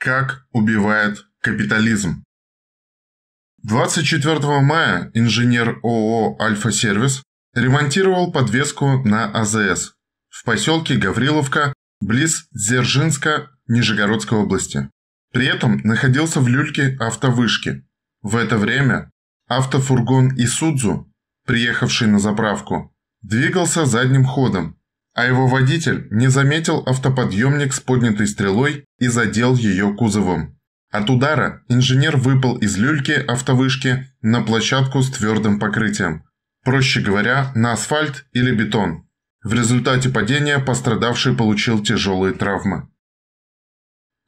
Как убивает капитализм. 24 мая инженер ООО «Альфа-сервис» ремонтировал подвеску на АЗС в поселке Гавриловка близ Дзержинска Нижегородской области. При этом находился в люльке автовышки. В это время автофургон «Исудзу», приехавший на заправку, двигался задним ходом – а его водитель не заметил автоподъемник с поднятой стрелой и задел ее кузовом. От удара инженер выпал из люльки автовышки на площадку с твердым покрытием, проще говоря, на асфальт или бетон. В результате падения пострадавший получил тяжелые травмы.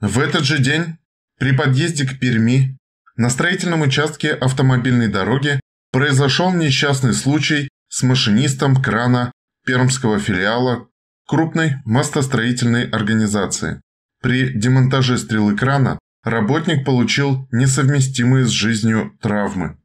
В этот же день при подъезде к Перми на строительном участке автомобильной дороги произошел несчастный случай с машинистом крана пермского филиала крупной мостостроительной организации. При демонтаже стрелы крана работник получил несовместимые с жизнью травмы.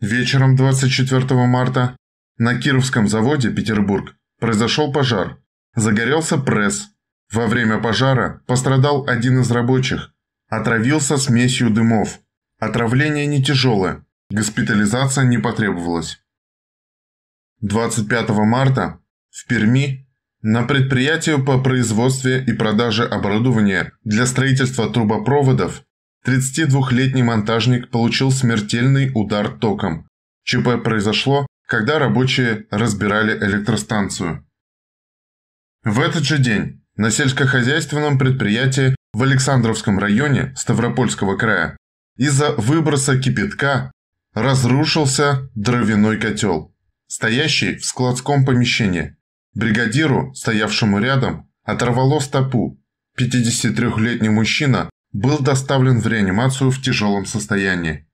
Вечером 24 марта на Кировском заводе Петербург произошел пожар. Загорелся пресс. Во время пожара пострадал один из рабочих. Отравился смесью дымов. Отравление не тяжелое. Госпитализация не потребовалась. 25 марта в Перми на предприятии по производстве и продаже оборудования для строительства трубопроводов 32-летний монтажник получил смертельный удар током. ЧП произошло, когда рабочие разбирали электростанцию. В этот же день на сельскохозяйственном предприятии в Александровском районе Ставропольского края из-за выброса кипятка разрушился дровяной котел стоящей в складском помещении. Бригадиру, стоявшему рядом, оторвало стопу. 53-летний мужчина был доставлен в реанимацию в тяжелом состоянии.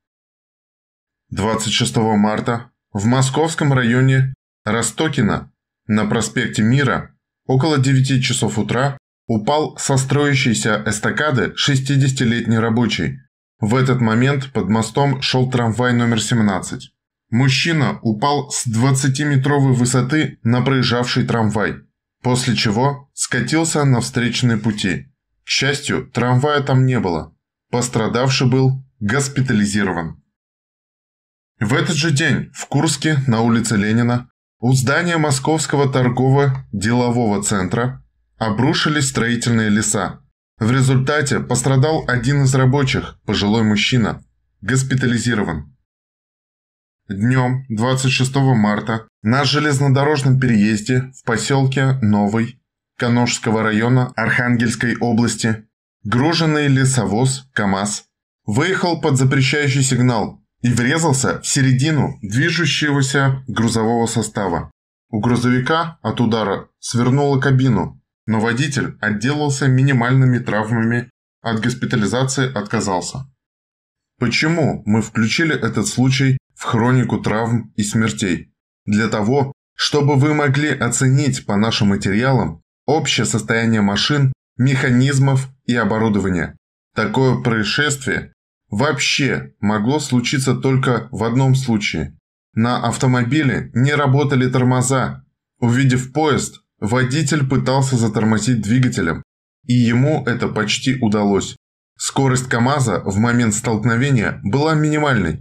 26 марта в московском районе Ростокина на проспекте Мира около 9 часов утра упал со строящейся эстакады 60-летний рабочий. В этот момент под мостом шел трамвай номер 17. Мужчина упал с 20-метровой высоты на проезжавший трамвай, после чего скатился на встречные пути. К счастью, трамвая там не было. Пострадавший был госпитализирован. В этот же день в Курске на улице Ленина у здания Московского торгово-делового центра обрушились строительные леса. В результате пострадал один из рабочих, пожилой мужчина, госпитализирован. Днем 26 марта на железнодорожном переезде в поселке Новый Каношского района Архангельской области груженный лесовоз КАМАЗ выехал под запрещающий сигнал и врезался в середину движущегося грузового состава. У грузовика от удара свернула кабину, но водитель отделался минимальными травмами, от госпитализации отказался. Почему мы включили этот случай в хронику травм и смертей, для того, чтобы вы могли оценить по нашим материалам общее состояние машин, механизмов и оборудования. Такое происшествие вообще могло случиться только в одном случае. На автомобиле не работали тормоза. Увидев поезд, водитель пытался затормозить двигателем, и ему это почти удалось. Скорость КАМАЗа в момент столкновения была минимальной,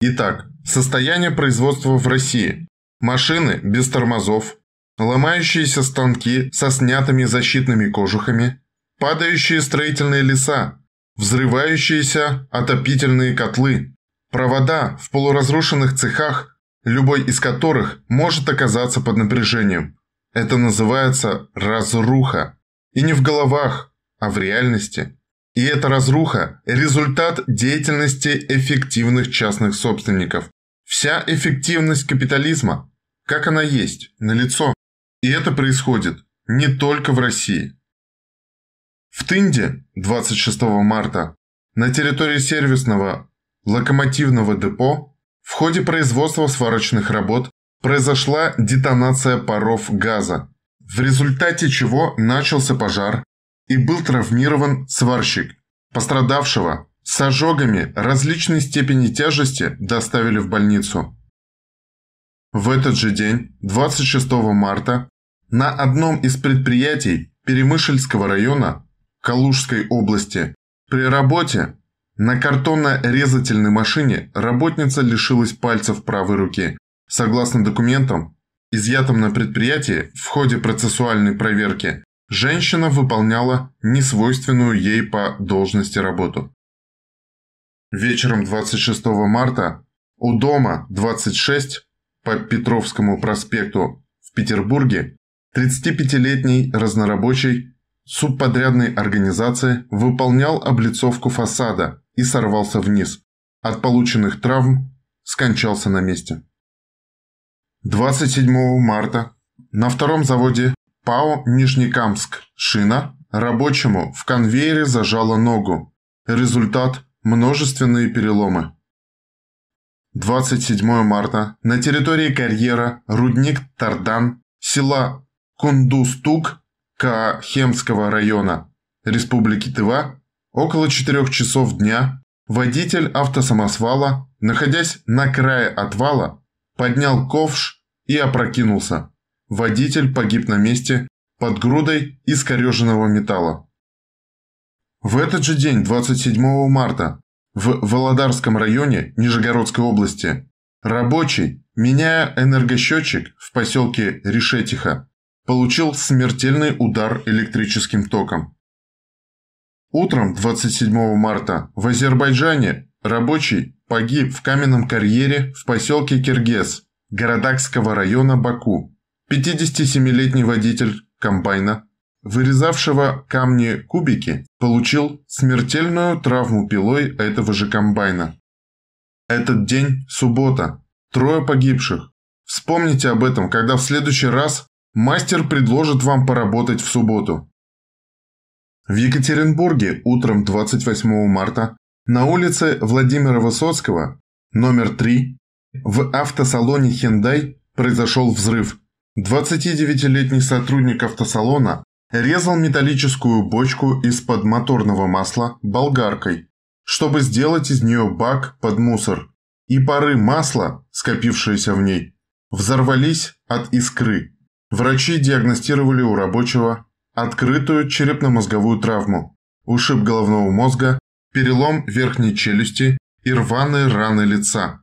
Итак, состояние производства в России. Машины без тормозов, ломающиеся станки со снятыми защитными кожухами, падающие строительные леса, взрывающиеся отопительные котлы, провода в полуразрушенных цехах, любой из которых может оказаться под напряжением. Это называется разруха. И не в головах, а в реальности. И эта разруха – результат деятельности эффективных частных собственников. Вся эффективность капитализма, как она есть, налицо. И это происходит не только в России. В Тынде 26 марта на территории сервисного локомотивного депо в ходе производства сварочных работ произошла детонация паров газа, в результате чего начался пожар, и был травмирован сварщик. Пострадавшего с ожогами различной степени тяжести доставили в больницу. В этот же день, 26 марта, на одном из предприятий Перемышльского района Калужской области при работе на картонно-резательной машине работница лишилась пальцев правой руки. Согласно документам, изъятым на предприятии в ходе процессуальной проверки, женщина выполняла несвойственную ей по должности работу. Вечером 26 марта у дома 26 по Петровскому проспекту в Петербурге 35-летний разнорабочий субподрядной организации выполнял облицовку фасада и сорвался вниз. От полученных травм скончался на месте. 27 марта на втором заводе ПАО «Нижнекамск» шина рабочему в конвейере зажала ногу. Результат – множественные переломы. 27 марта на территории карьера рудник Тардан села Кундустук Кахемского района Республики Тыва около 4 часов дня водитель автосамосвала, находясь на крае отвала, поднял ковш и опрокинулся. Водитель погиб на месте под грудой искореженного металла. В этот же день, 27 марта, в Володарском районе Нижегородской области рабочий, меняя энергосчетчик в поселке Решетиха, получил смертельный удар электрическим током. Утром 27 марта в Азербайджане рабочий погиб в каменном карьере в поселке Киргез Городакского района Баку 57-летний водитель комбайна, вырезавшего камни кубики, получил смертельную травму пилой этого же комбайна. Этот день – суббота. Трое погибших. Вспомните об этом, когда в следующий раз мастер предложит вам поработать в субботу. В Екатеринбурге утром 28 марта на улице Владимира Высоцкого, номер 3, в автосалоне Hyundai произошел взрыв – 29-летний сотрудник автосалона резал металлическую бочку из-под моторного масла болгаркой, чтобы сделать из нее бак под мусор, и пары масла, скопившиеся в ней, взорвались от искры. Врачи диагностировали у рабочего открытую черепно-мозговую травму, ушиб головного мозга, перелом верхней челюсти и рваные раны лица.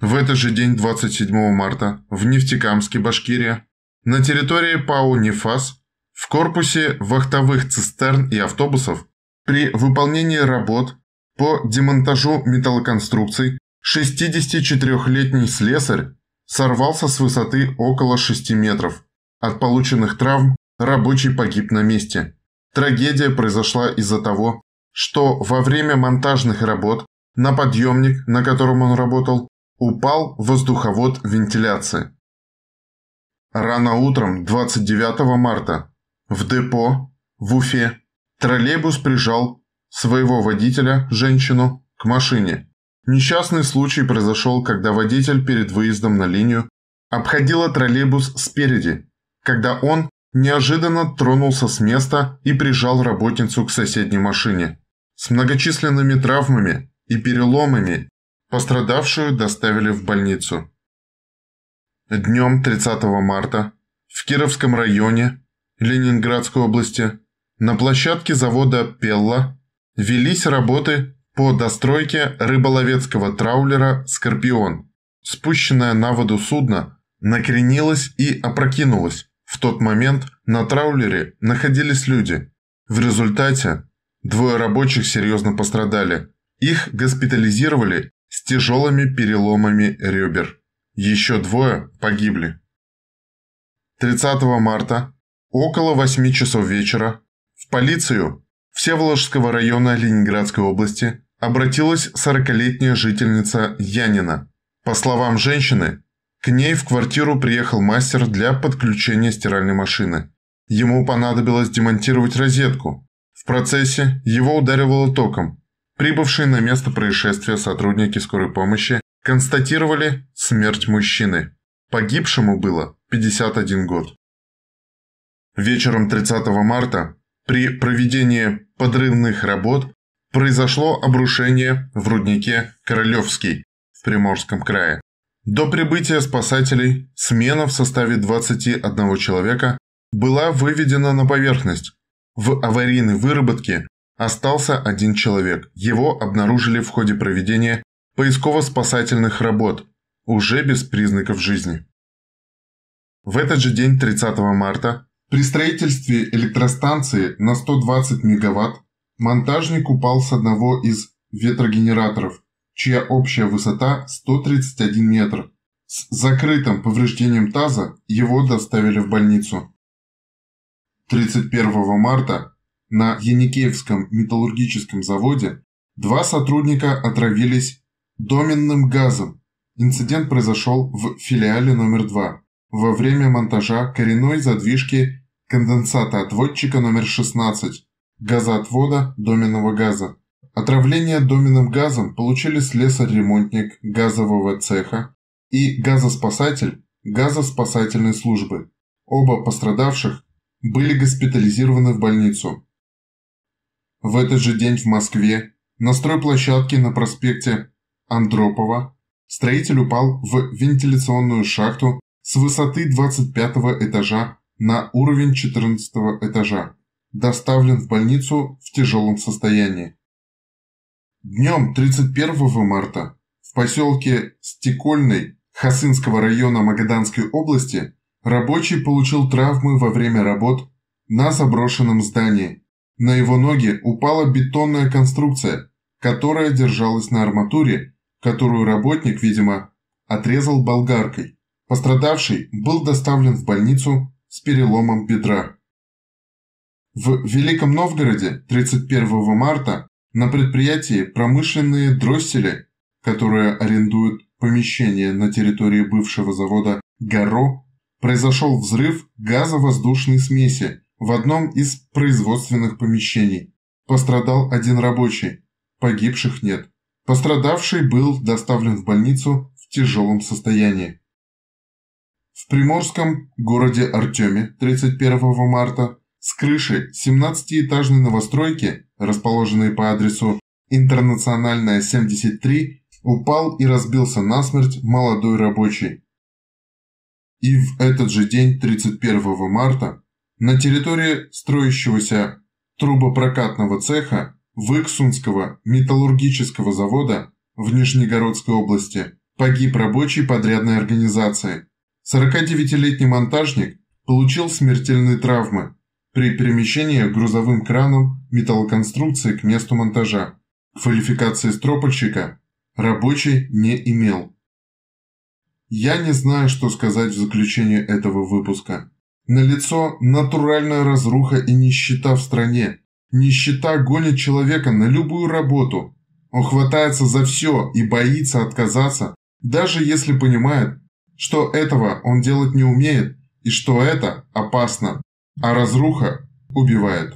В этот же день, 27 марта, в Нефтекамске, Башкирия, на территории ПАО «Нефас» в корпусе вахтовых цистерн и автобусов при выполнении работ по демонтажу металлоконструкций 64-летний слесарь сорвался с высоты около 6 метров. От полученных травм рабочий погиб на месте. Трагедия произошла из-за того, что во время монтажных работ на подъемник, на котором он работал, Упал воздуховод вентиляции. Рано утром 29 марта в депо в Уфе троллейбус прижал своего водителя, женщину, к машине. Несчастный случай произошел, когда водитель перед выездом на линию обходила троллейбус спереди, когда он неожиданно тронулся с места и прижал работницу к соседней машине. С многочисленными травмами и переломами Пострадавшую доставили в больницу. Днем 30 марта в Кировском районе Ленинградской области на площадке завода «Пелла» велись работы по достройке рыболовецкого траулера «Скорпион». Спущенное на воду судно накренилось и опрокинулось. В тот момент на траулере находились люди. В результате двое рабочих серьезно пострадали. Их госпитализировали тяжелыми переломами ребер. Еще двое погибли. 30 марта около 8 часов вечера в полицию Всеволожского района Ленинградской области обратилась 40-летняя жительница Янина. По словам женщины, к ней в квартиру приехал мастер для подключения стиральной машины. Ему понадобилось демонтировать розетку. В процессе его ударило током, Прибывшие на место происшествия сотрудники скорой помощи констатировали смерть мужчины. Погибшему было 51 год. Вечером 30 марта при проведении подрывных работ произошло обрушение в руднике Королевский в Приморском крае. До прибытия спасателей смена в составе 21 человека была выведена на поверхность. В аварийной выработке Остался один человек. Его обнаружили в ходе проведения поисково-спасательных работ, уже без признаков жизни. В этот же день, 30 марта, при строительстве электростанции на 120 мегаватт монтажник упал с одного из ветрогенераторов, чья общая высота 131 метр. С закрытым повреждением таза его доставили в больницу. 31 марта на Яникеевском металлургическом заводе два сотрудника отравились доменным газом. Инцидент произошел в филиале номер два во время монтажа коренной задвижки конденсата-отводчика номер 16 газоотвода доменного газа. Отравление доменным газом получили слесарь-ремонтник газового цеха и газоспасатель газоспасательной службы. Оба пострадавших были госпитализированы в больницу. В этот же день в Москве на стройплощадке на проспекте Андропова строитель упал в вентиляционную шахту с высоты 25 этажа на уровень 14 этажа. Доставлен в больницу в тяжелом состоянии. Днем 31 марта в поселке Стекольный Хасынского района Магаданской области рабочий получил травмы во время работ на заброшенном здании – на его ноги упала бетонная конструкция, которая держалась на арматуре, которую работник, видимо, отрезал болгаркой. Пострадавший был доставлен в больницу с переломом бедра. В Великом Новгороде 31 марта на предприятии промышленные дроссели, которые арендуют помещение на территории бывшего завода Горо, произошел взрыв газовоздушной смеси, в одном из производственных помещений. Пострадал один рабочий, погибших нет. Пострадавший был доставлен в больницу в тяжелом состоянии. В приморском городе Артеме 31 марта с крыши 17-этажной новостройки, расположенной по адресу Интернациональная 73, упал и разбился насмерть молодой рабочий. И в этот же день, 31 марта, на территории строящегося трубопрокатного цеха Выксунского металлургического завода в Нижнегородской области погиб рабочий подрядной организации. 49-летний монтажник получил смертельные травмы при перемещении грузовым краном металлоконструкции к месту монтажа. Квалификации стропольщика рабочий не имел. Я не знаю, что сказать в заключении этого выпуска. Налицо натуральная разруха и нищета в стране. Нищета гонит человека на любую работу. Он хватается за все и боится отказаться, даже если понимает, что этого он делать не умеет и что это опасно, а разруха убивает.